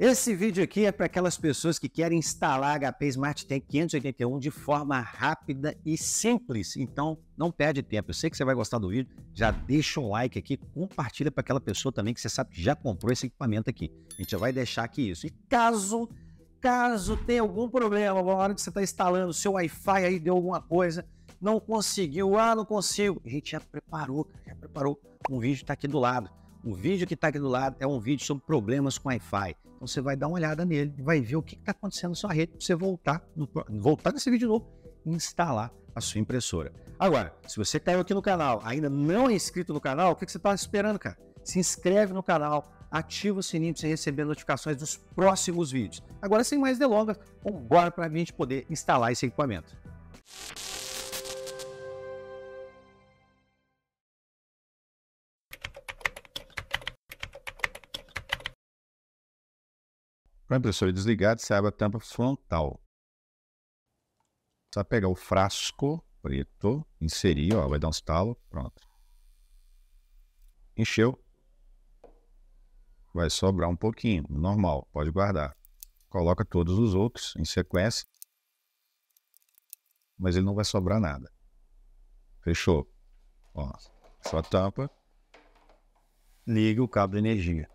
Esse vídeo aqui é para aquelas pessoas que querem instalar HP Smart Tank 581 de forma rápida e simples. Então, não perde tempo. Eu sei que você vai gostar do vídeo. Já deixa um like aqui, compartilha para aquela pessoa também que você sabe que já comprou esse equipamento aqui. A gente já vai deixar aqui isso. E caso, caso tenha algum problema, na hora que você está instalando, seu Wi-Fi aí deu alguma coisa, não conseguiu, ah, não consigo. A gente já preparou, já preparou um vídeo está aqui do lado o vídeo que está aqui do lado é um vídeo sobre problemas com Wi-Fi. Então você vai dar uma olhada nele, vai ver o que está acontecendo na sua rede para você voltar, no, voltar nesse vídeo novo e instalar a sua impressora. Agora, se você caiu aqui no canal, ainda não é inscrito no canal, o que, que você está esperando, cara? Se inscreve no canal, ativa o sininho para você receber notificações dos próximos vídeos. Agora, sem mais delongas, vamos embora para a gente poder instalar esse equipamento. Com a impressora desligada, você abre a tampa frontal. Só pegar o frasco preto, inserir, ó, vai dar um estalo, pronto. Encheu. Vai sobrar um pouquinho, normal, pode guardar. Coloca todos os outros em sequência, mas ele não vai sobrar nada. Fechou. Ó, sua tampa. Liga o cabo de energia.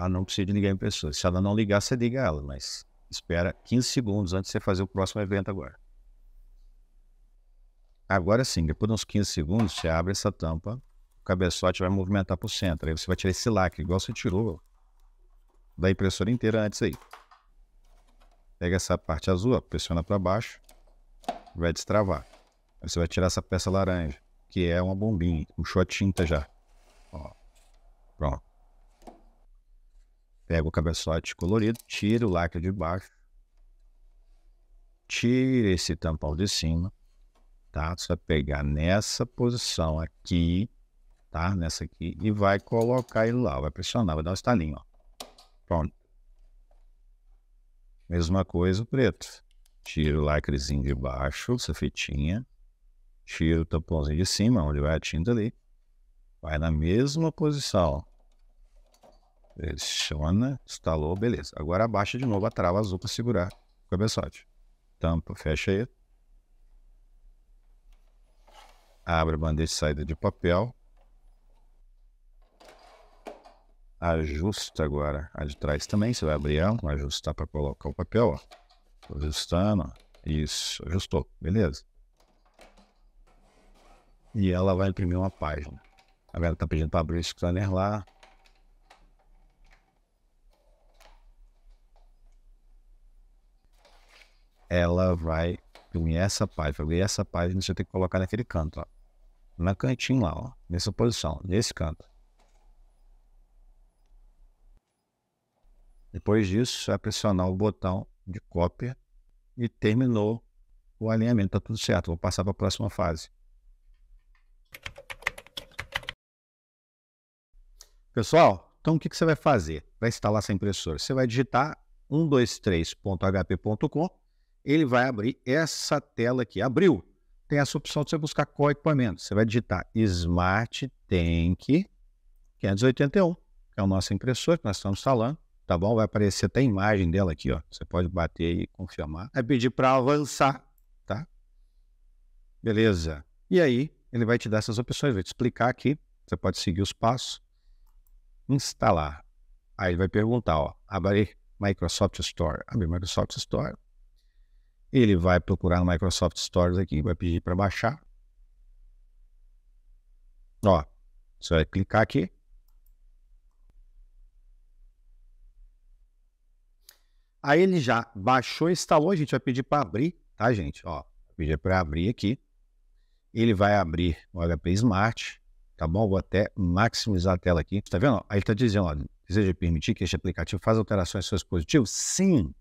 Ela não precisa de ligar em pessoa. Se ela não ligar, você liga ela, mas espera 15 segundos antes de você fazer o próximo evento agora. Agora sim, depois de uns 15 segundos, você abre essa tampa, o cabeçote vai movimentar para o centro. Aí você vai tirar esse lacre, igual você tirou da impressora inteira antes aí. Pega essa parte azul, ó, pressiona para baixo, vai destravar. Aí você vai tirar essa peça laranja, que é uma bombinha, um shot tinta já. Ó, pronto. Pego o cabeçote colorido, tiro o lacre de baixo, tiro esse tampão de cima, tá? Você vai pegar nessa posição aqui, tá? Nessa aqui e vai colocar ele lá, vai pressionar, vai dar um estalinho, ó. Pronto. Mesma coisa o preto. Tiro o lacrezinho de baixo, essa fitinha. Tiro o tampãozinho de cima, onde vai a tinta ali. Vai na mesma posição. Pressiona, instalou, beleza. Agora abaixa de novo a trava azul para segurar o cabeçote. Tampa, fecha aí. Abre a bandeja de saída de papel. Ajusta agora a de trás também. Você vai abrir ela, vai ajustar para colocar o papel. Ó. Tô ajustando. Isso, ajustou. Beleza. E ela vai imprimir uma página. Agora tá, tá pedindo para abrir o scanner lá. ela vai unir essa página, E essa página você tem que colocar naquele canto, ó. Na cantinho lá, ó, nessa posição, nesse canto. Depois disso, vai é pressionar o botão de cópia e terminou o alinhamento, tá tudo certo. Vou passar para a próxima fase. Pessoal, então o que, que você vai fazer para instalar essa impressora? Você vai digitar 123.hp.com ele vai abrir essa tela aqui. Abriu. Tem essa opção de você buscar qual equipamento. Você vai digitar Smart Tank 581, que é o nosso impressor que nós estamos falando. Tá bom? Vai aparecer até a imagem dela aqui, ó. Você pode bater e confirmar. Vai pedir para avançar, tá? Beleza. E aí, ele vai te dar essas opções, vai te explicar aqui. Você pode seguir os passos. Instalar. Aí ele vai perguntar, ó, abrir Microsoft Store. Abre Microsoft Store. Ele vai procurar no Microsoft Stories aqui, vai pedir para baixar. Ó, você vai clicar aqui. Aí ele já baixou e instalou. A gente vai pedir para abrir, tá, gente? Ó, pedir para abrir aqui. Ele vai abrir o HP Smart, tá bom? Vou até maximizar a tela aqui. Tá vendo? Aí ele está dizendo, ó, deseja permitir que este aplicativo faça alterações em seus dispositivos? Sim,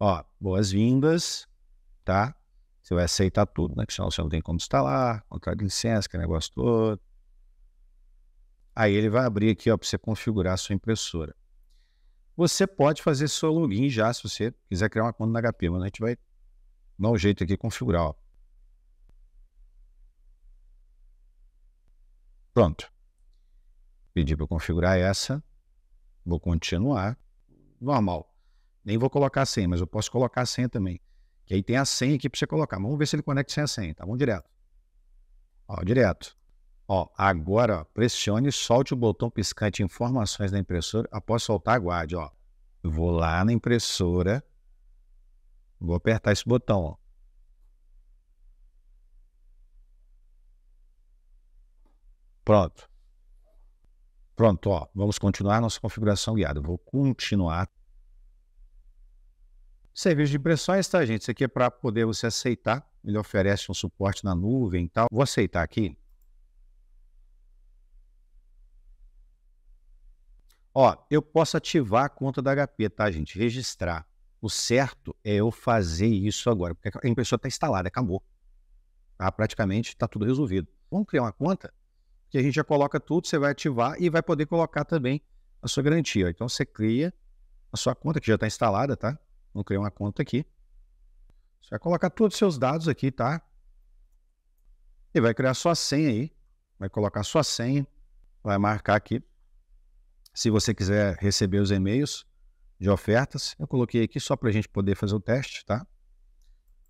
ó, boas-vindas, tá? Você vai aceitar tudo, né? Que senão você não tem como instalar, contrato de licença, que negócio todo. Aí ele vai abrir aqui, ó, para você configurar a sua impressora. Você pode fazer seu login já, se você quiser criar uma conta na HP, mas a gente vai dar um jeito aqui configurar, ó. Pronto. Pedi para configurar essa. Vou continuar. Normal. Nem vou colocar senha, mas eu posso colocar a senha também. Que aí tem a senha aqui para você colocar. Vamos ver se ele conecta sem a senha, tá? Vamos direto. Ó, direto. Ó, agora ó, pressione e solte o botão piscante informações da impressora. Após soltar, aguarde, ó. Eu vou lá na impressora. Vou apertar esse botão, ó. Pronto. Pronto, ó. Vamos continuar nossa configuração guiada. Vou continuar Serviço de impressões, é tá, gente? Isso aqui é para poder você aceitar. Ele oferece um suporte na nuvem e tal. Vou aceitar aqui. Ó, eu posso ativar a conta da HP, tá, gente? Registrar. O certo é eu fazer isso agora, porque a impressora está instalada, acabou. Tá? Praticamente está tudo resolvido. Vamos criar uma conta que a gente já coloca tudo, você vai ativar e vai poder colocar também a sua garantia. Então você cria a sua conta que já está instalada, tá? Vou criar uma conta aqui. Você vai colocar todos os seus dados aqui, tá? E vai criar sua senha aí. Vai colocar sua senha. Vai marcar aqui. Se você quiser receber os e-mails de ofertas, eu coloquei aqui só para a gente poder fazer o teste, tá?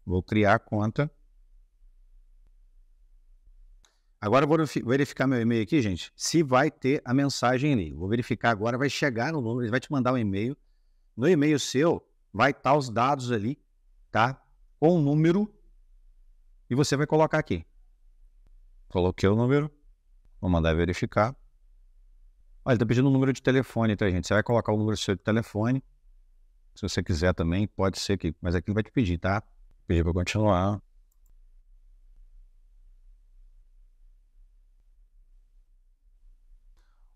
Vou criar a conta. Agora eu vou verificar meu e-mail aqui, gente, se vai ter a mensagem ali. Vou verificar agora, vai chegar no número, ele vai te mandar um e-mail. No e-mail seu, vai estar tá os dados ali, tá? Com o número e você vai colocar aqui. Coloquei o número, vou mandar verificar. Olha, ele está pedindo o um número de telefone, tá, gente? Você vai colocar o número seu de telefone. Se você quiser também, pode ser que. Mas aqui vai te pedir, tá? Pedir para continuar.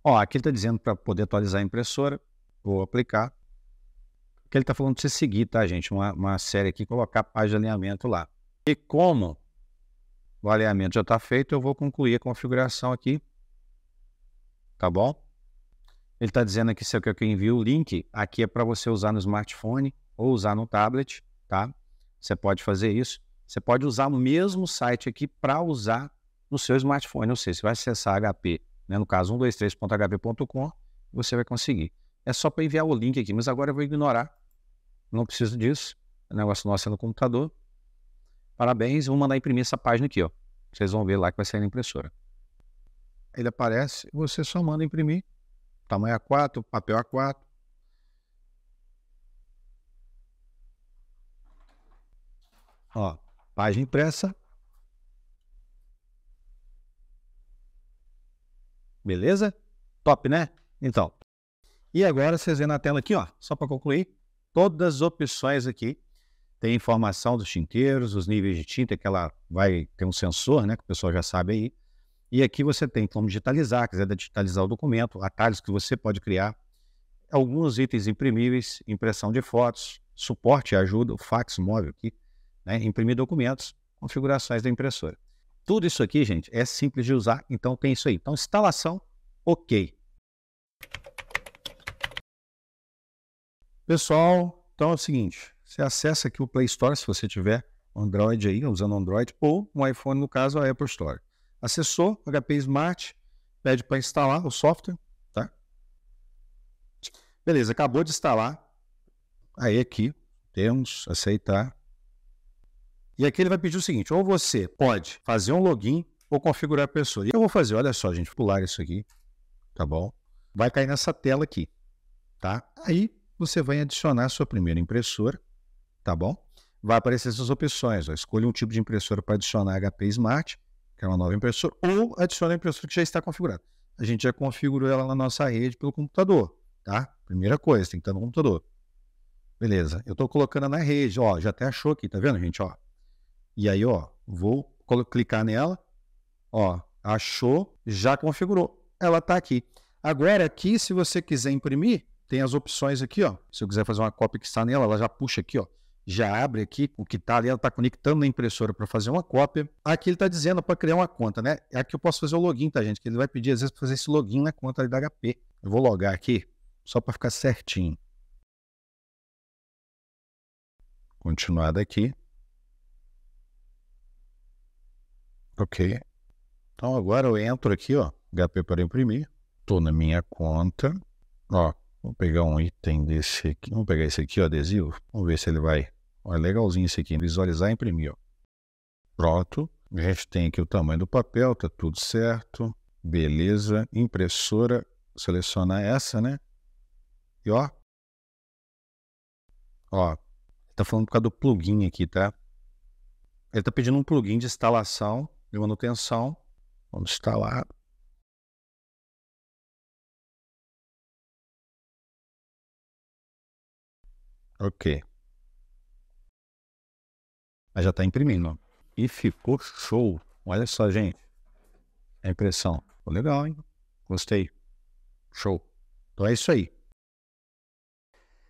Ó, aqui ele está dizendo para poder atualizar a impressora. Vou aplicar que ele está falando para você seguir, tá, gente? Uma, uma série aqui, colocar a página de alinhamento lá. E como o alinhamento já está feito, eu vou concluir a configuração aqui. Tá bom? Ele está dizendo aqui, se eu é quero que eu envie o link, aqui é para você usar no smartphone ou usar no tablet, tá? Você pode fazer isso. Você pode usar o mesmo site aqui para usar no seu smartphone. Ou seja, você vai acessar HP, né? no caso 123.hp.com, você vai conseguir. É só para enviar o link aqui, mas agora eu vou ignorar não preciso disso. O negócio nosso é no computador. Parabéns, vou mandar imprimir essa página aqui, ó. Vocês vão ver lá que vai sair na impressora. Ele aparece, você só manda imprimir. Tamanho A4, papel A4. Ó, página impressa. Beleza? Top, né? Então. E agora vocês vêem na tela aqui, ó, só para concluir, todas as opções aqui. Tem informação dos tinteiros, os níveis de tinta, que ela vai ter um sensor, né? Que o pessoal já sabe aí. E aqui você tem como digitalizar, quiser digitalizar o documento, atalhos que você pode criar, alguns itens imprimíveis, impressão de fotos, suporte e ajuda, o fax móvel aqui, né? imprimir documentos, configurações da impressora. Tudo isso aqui, gente, é simples de usar, então tem isso aí. Então, instalação, ok. Pessoal, então é o seguinte, você acessa aqui o Play Store se você tiver Android aí, usando Android, ou um iPhone, no caso, a Apple Store. Acessou, HP Smart, pede para instalar o software, tá? Beleza, acabou de instalar. Aí aqui, temos, aceitar. E aqui ele vai pedir o seguinte, ou você pode fazer um login ou configurar a pessoa. E eu vou fazer, olha só, gente, pular isso aqui, tá bom? Vai cair nessa tela aqui, tá? Aí você vai adicionar sua primeira impressora, tá bom? Vai aparecer essas opções. Ó. Escolha um tipo de impressora para adicionar HP Smart, que é uma nova impressora, ou adicione a impressora que já está configurada. A gente já configurou ela na nossa rede pelo computador, tá? Primeira coisa, tem que estar no computador. Beleza, eu estou colocando na rede, ó, já até achou aqui, tá vendo, gente, ó? E aí, ó, vou clicar nela, ó, achou, já configurou. Ela está aqui. Agora aqui, se você quiser imprimir, tem as opções aqui, ó. Se eu quiser fazer uma cópia que está nela, ela já puxa aqui, ó. Já abre aqui o que está ali, ela está conectando na impressora para fazer uma cópia. Aqui ele está dizendo para criar uma conta, né? Aqui é eu posso fazer o login, tá, gente? Que ele vai pedir às vezes para fazer esse login na conta ali da HP. Eu vou logar aqui só para ficar certinho. Continuar daqui. Ok. Então agora eu entro aqui, ó, HP para imprimir. Estou na minha conta. Ó, Vou pegar um item desse aqui. Vamos pegar esse aqui, o adesivo. Vamos ver se ele vai. Olha, é legalzinho esse aqui. Visualizar e imprimir. Ó. Pronto. A gente tem aqui o tamanho do papel, tá tudo certo. Beleza. Impressora. Selecionar essa, né? E ó. Ó. Tá falando por causa do plugin aqui, tá? Ele tá pedindo um plugin de instalação e manutenção. Vamos instalar. Ok. Mas já está imprimindo. E ficou show. Olha só, gente. A impressão. Ficou legal, hein? Gostei. Show. Então é isso aí.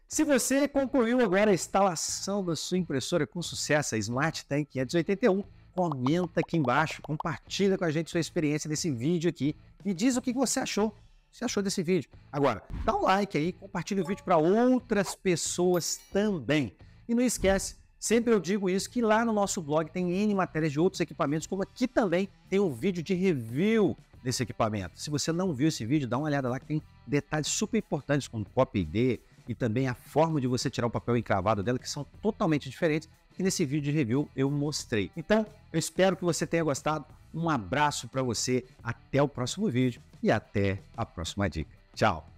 Se você concluiu agora a instalação da sua impressora com sucesso, a Smart Tank 581, comenta aqui embaixo, compartilha com a gente sua experiência desse vídeo aqui e diz o que você achou você achou desse vídeo. Agora, dá um like aí, compartilha o vídeo para outras pessoas também. E não esquece, sempre eu digo isso, que lá no nosso blog tem N matérias de outros equipamentos, como aqui também tem um vídeo de review desse equipamento. Se você não viu esse vídeo, dá uma olhada lá que tem detalhes super importantes como copy ID e também a forma de você tirar o papel encravado dela, que são totalmente diferentes, que nesse vídeo de review eu mostrei. Então, eu espero que você tenha gostado. Um abraço para você, até o próximo vídeo e até a próxima dica. Tchau!